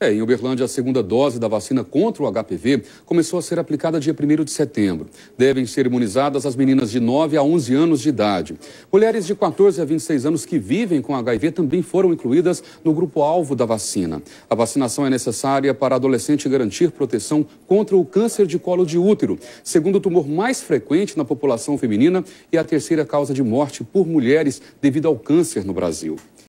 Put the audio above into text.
É, em Uberlândia, a segunda dose da vacina contra o HPV começou a ser aplicada dia 1 de setembro. Devem ser imunizadas as meninas de 9 a 11 anos de idade. Mulheres de 14 a 26 anos que vivem com HIV também foram incluídas no grupo-alvo da vacina. A vacinação é necessária para adolescente garantir proteção contra o câncer de colo de útero, segundo o tumor mais frequente na população feminina e a terceira causa de morte por mulheres devido ao câncer no Brasil.